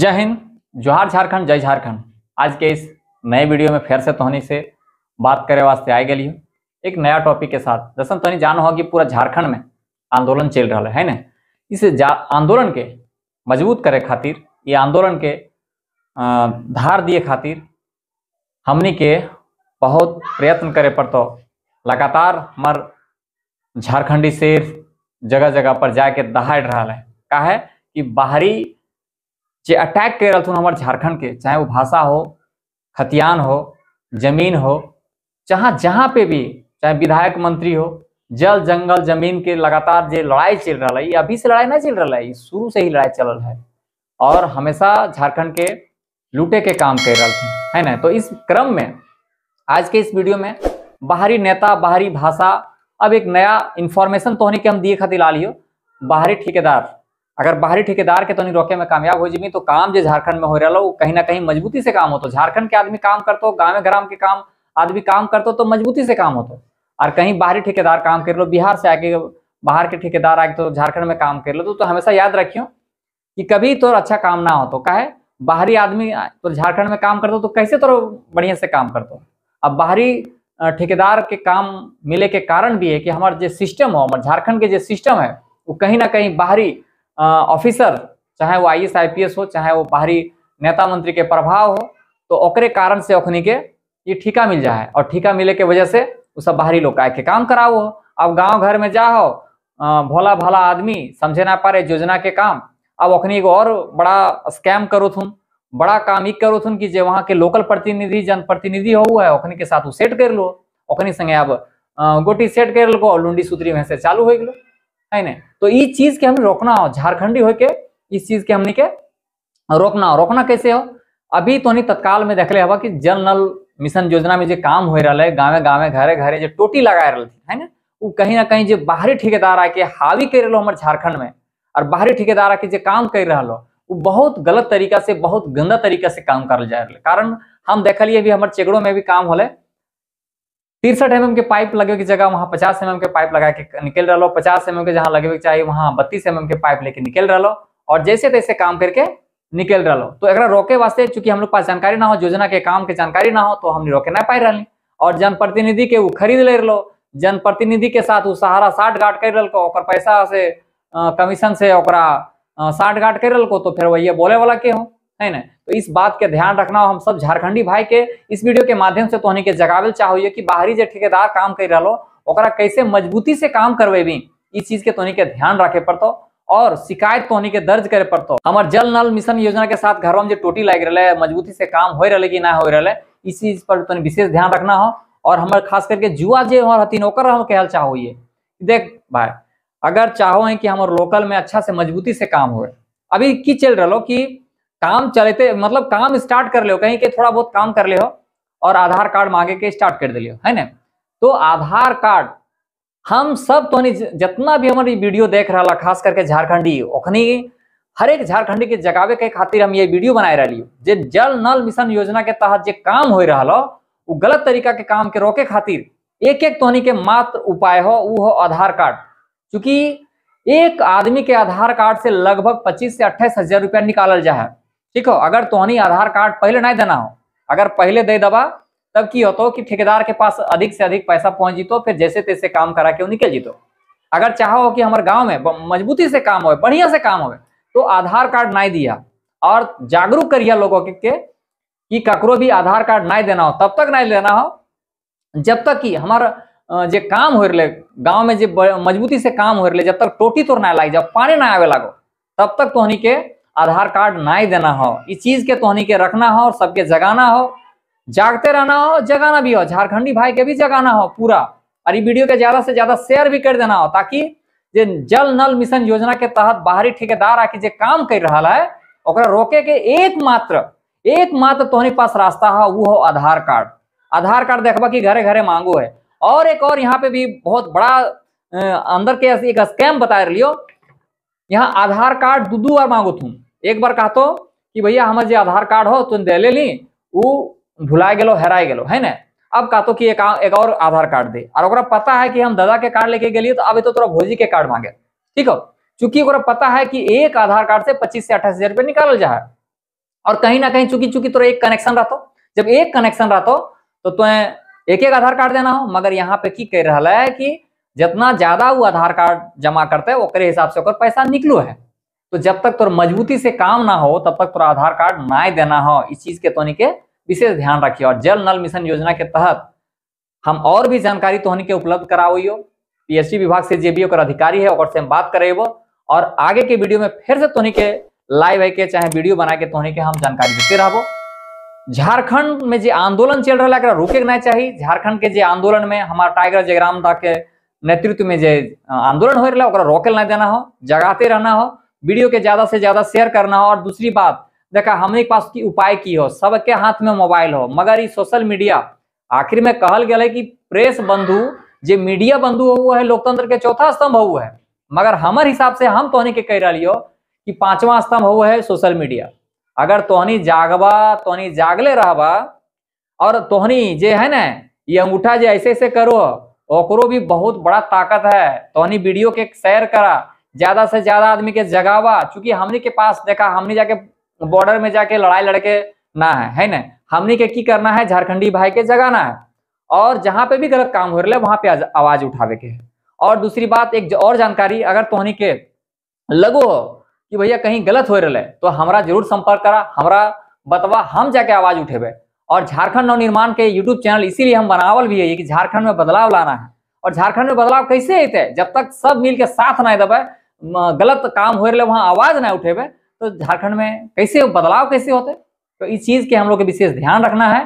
जय हिंद जोहार झारखंड जय झारखंड आज के इस नए वीडियो में फिर से तोहनी से बात करे वास्ते आए गई एक नया टॉपिक के साथ जैसा तोहनी जान हो कि पूरा झारखंड में आंदोलन चल रहा है, ना इस आंदोलन के मजबूत करे खातिर ये आंदोलन के धार दिए खातिर हमने के बहुत प्रयत्न करे पड़तो लगातार मर झारखंडी शेर जगह जगह पर जाके दहाड़ रहा है का है कि बाहरी जे अटैक कर रहा हमारे झारखंड के चाहे वो भाषा हो खतियान हो जमीन हो जहाँ जहाँ पे भी चाहे विधायक मंत्री हो जल जंगल जमीन के लगातार जो लड़ाई चल रहा है अभी से लड़ाई नहीं चल रहा है शुरू से ही लड़ाई चल है और हमेशा झारखंड के लूटे के काम कर रहा थे है ना तो इस क्रम में आज के इस वीडियो में बाहरी नेता बाहरी भाषा अब एक नया इन्फॉर्मेशन तो होने के हम दिए खातिर ला लियो बाहरी ठेकेदार अगर बाहरी ठेकेदार के तो तो रोके में कामयाब हो जीबी तो काम जो झारखंड में हो रहा हो कहीं ना कहीं मजबूती से काम हो तो झारखंड के आदमी काम करते हो गाँव ग्राम के काम आदमी काम करते तो मजबूती से काम होते और कहीं बाहरी ठेकेदार काम कर लो बिहार से आके बाहर के ठेकेदार आके तो झारखंड में काम कर लो तो, तो, हमेशा याद रखियो कि कभी तो अच्छा काम ना हो तो कहे बाहरी आदमी तो झारखंड में काम करते तो कैसे तो बढ़िया से काम करते अब बाहरी ठेकेदार के काम मिले के कारण भी है कि हमारे जो सिस्टम हो हमारे झारखंड के जो सिस्टम है वो कहीं ना कहीं बाहरी ऑफिसर चाहे वो आई एस हो चाहे वो बाहरी नेता मंत्री के प्रभाव हो तो ओकरे कारण से ओखनी के ये ठीका मिल जाए और ठीका मिले के वजह से वो सब बाहरी लोग आके काम कराओ अब गांव घर में जाओ भोला भला आदमी समझे ना पारे योजना के काम अब अखनी को और बड़ा स्कैम करो थुन बड़ा काम ही करो थुन कि जो वहाँ के लोकल प्रतिनिधि जनप्रतिनिधि हो हुआ है अखनी के साथ वो सेट कर लो अखनी संगे अब गोटी सेट कर लो और लुंडी सूत्री में से चालू हो गए है ना तो इस चीज के हम रोकना हो झारखंडी होके इस चीज के हमने के रोकना हो रोकना कैसे हो अभी तो नहीं तत्काल में ले हवा कि जल नल मिशन योजना में जो काम हो रहा है गाँव गाँव घरे घरे जो टोटी लगा रही है ना वो कहीं ना कहीं जो बाहरी ठेकेदार आके हावी कर रहा हमारे झारखंड में और बाहरी ठेकेदार आके जो काम कर रहा हो वो बहुत गलत तरीका से बहुत गंदा तरीका से काम कर जा रहा कारण हम देखलिए अभी हमारे चेगड़ों में भी काम होले तिरसठ एम के पाइप लगे की जगह वहां पचास एम के पाइप लगा के निकल रहा पचास एम के जहां लगे चाहिए वहां बत्तीस एम के पाइप लेके निकल रहा और जैसे तैसे काम करके निकल रहा तो एक रोके वास्ते चूंकि हम लोग पास जानकारी ना हो योजना के काम के जानकारी ना हो तो हम रोके ना पाई रही और जनप्रतिनिधि के वो खरीद ले रहा जनप्रतिनिधि के साथ वो सहारा साठ गाट कर रहा और पैसा से कमीशन से साठ गाठ कर रहा तो फिर वही बोले वाला के हूँ है ना तो इस बात के ध्यान रखना हम सब झारखंडी भाई के इस वीडियो के माध्यम से तोहनी के जगावे चाहिए कि बाहरी जो ठेकेदार काम कर रहा ओकरा कैसे मजबूती से काम करवेबी इस चीज के तोहनी के ध्यान रखे पड़तो और शिकायत तोहनी के दर्ज करे पड़तो हमारे जल नल मिशन योजना के साथ घर में टोटी लग रहा मजबूती से काम हो रहा है कि ना हो रहा है इस चीज पर तो विशेष ध्यान रखना हो और हमारे खास करके जुआ जो हमारे हथिन हम कहल चाहो ये देख भाई अगर चाहो है कि हमारे लोकल में अच्छा से मजबूती से काम हो अभी की चल रहा कि काम चलते मतलब काम स्टार्ट कर ले कहीं के थोड़ा बहुत काम कर ले हो और आधार कार्ड मांगे के स्टार्ट कर दिलियो है ना तो आधार कार्ड हम सब तो जितना भी हमारी वीडियो देख रहा खास करके झारखंडी ओखनी हर एक झारखंडी के जगावे के खातिर हम ये वीडियो बनाए रही जे जल नल मिशन योजना के तहत जो काम हो रहा वो गलत तरीका के काम के रोके खातिर एक एक तोहनी के मात्र उपाय हो वो हो आधार कार्ड क्योंकि एक आदमी के आधार कार्ड से लगभग 25 से अट्ठाईस हजार रुपया निकाल जा है ठीक हो अगर तोहनी आधार कार्ड पहले नहीं देना हो अगर पहले दे दबा तब की होतो कि ठेकेदार के पास अधिक से अधिक पैसा पहुंच जीतो फिर जैसे तैसे काम करा के निकल जीतो अगर चाहो कि हमारे गांव में मजबूती से काम हो बढ़िया से काम हो तो आधार कार्ड नहीं दिया और जागरूक करिए लोगों के, के कि ककरो भी आधार कार्ड नहीं देना हो तब तक नहीं लेना हो जब तक कि हमारे जो काम हो रहे गाँव में जो मजबूती से काम हो रहे जब तक टोटी तोड़ ना लाग जब पानी ना आवे लागो तब तक तोहनी के आधार कार्ड ना ही देना हो इस चीज के तोहनी के रखना हो और सबके जगाना हो जागते रहना हो जगाना भी हो झारखंडी भाई के भी जगाना हो पूरा और वीडियो के ज्यादा से ज्यादा शेयर भी कर देना हो ताकि जे जल नल मिशन योजना के तहत बाहरी ठेकेदार आके जो काम कर रहा है ओकरा रोके के एकमात्र एकमात्र तोहनी पास रास्ता है वो हो आधार कार्ड आधार कार्ड देखा कि घरे घरे मांगो है और एक और यहाँ पे भी बहुत बड़ा अंदर के एक स्कैम बता रही हो यहाँ आधार कार्ड दू दू बार मांगो तुम एक बार कहा तो कि भैया हमारे जो आधार कार्ड हो तुम दे ले ली वो भुलाए गलो हेराए गलो है ना अब कहा तो कि एक, एक और आधार कार्ड दे और पता है कि हम दादा के कार्ड लेके गलिए तो अब तो तुरा भोजी के कार्ड मांगे ठीक हो चूंकि पता है कि एक आधार कार्ड से पच्चीस से अट्ठाईस हजार रुपये निकालल जा और कहीं ना कहीं चूंकि चूंकि तुरा एक कनेक्शन रहता जब एक कनेक्शन रहता तो तुम एक एक आधार कार्ड देना हो मगर यहाँ पे की कह रहा है कि जितना ज्यादा वो आधार कार्ड जमा करते हैं हिसाब से ओकर पैसा निकलो है तो जब तक तोर मजबूती से काम ना हो तब तक तोरा आधार कार्ड ना देना हो इस चीज के तोहनी के विशेष ध्यान रखियो और जल नल मिशन योजना के तहत हम और भी जानकारी तोहनी के उपलब्ध कराओ पीएचडी विभाग से जे भी अधिकारी है और से हम बात करेबो और आगे के वीडियो में फिर से तोहनी के लाइव है के चाहे वीडियो बना के तोहनी के हम जानकारी देते रहो झारखंड में जो आंदोलन चल रहा है रोके नहीं चाहिए झारखंड के जो आंदोलन में हमारा टाइगर जयराम दा के नेतृत्व में जो आंदोलन हो रहा रोकल ना देना हो जगाते रहना हो वीडियो के ज्यादा से ज्यादा शेयर करना हो और दूसरी बात देखा हमने पास की उपाय की हो सबके हाथ में मोबाइल हो मगर ये सोशल मीडिया आखिर में कहल गया है कि प्रेस बंधु जो मीडिया बंधु वो है लोकतंत्र के चौथा स्तंभ हो है मगर हमारे हिसाब से हम तोहनी के कह रही हो कि पांचवा स्तंभ हो है सोशल मीडिया अगर तोहनी जागबा तोहनी जागले रहबा और तोहनी जे है ना ये अंगूठा जे ऐसे ऐसे करो ओकरो भी बहुत बड़ा ताकत है तोहनी वीडियो के शेयर करा ज्यादा से ज्यादा आदमी के जगावा चूंकि हमने के पास देखा हमने जाके बॉर्डर में जाके लड़ाई लड़के ना है है ना हमने के की करना है झारखंडी भाई के जगाना है और जहां पे भी गलत काम हो रहा है वहां पे आवाज उठावे के और दूसरी बात एक और जानकारी अगर तोहनी के लगो हो कि भैया कहीं गलत हो रहा है तो हमारा जरूर संपर्क करा हमारा बतवा हम जाके आवाज उठेबे और झारखंड नवनिर्माण के यूट्यूब चैनल इसीलिए हम बनावल भी है कि झारखंड में बदलाव लाना है और झारखंड में बदलाव कैसे अत जब तक सब मिल के साथ ना दबे गलत काम हो रहे वहाँ आवाज ना उठेबे तो झारखंड में कैसे बदलाव कैसे होते तो इस चीज के हम लोग विशेष ध्यान रखना है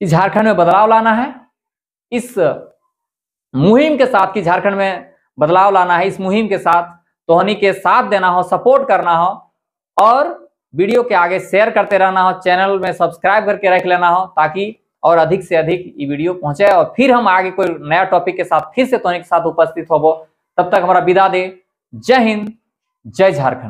कि झारखंड में बदलाव लाना है इस मुहिम के साथ कि झारखंड में बदलाव लाना है इस मुहिम के साथ तोहनी के साथ देना हो सपोर्ट करना हो और वीडियो के आगे शेयर करते रहना हो चैनल में सब्सक्राइब करके रख लेना हो ताकि और अधिक से अधिक ये वीडियो पहुंचे और फिर हम आगे कोई नया टॉपिक के साथ फिर से तोने के साथ उपस्थित होबो तब तक हमारा विदा दे जय हिंद जय झारखंड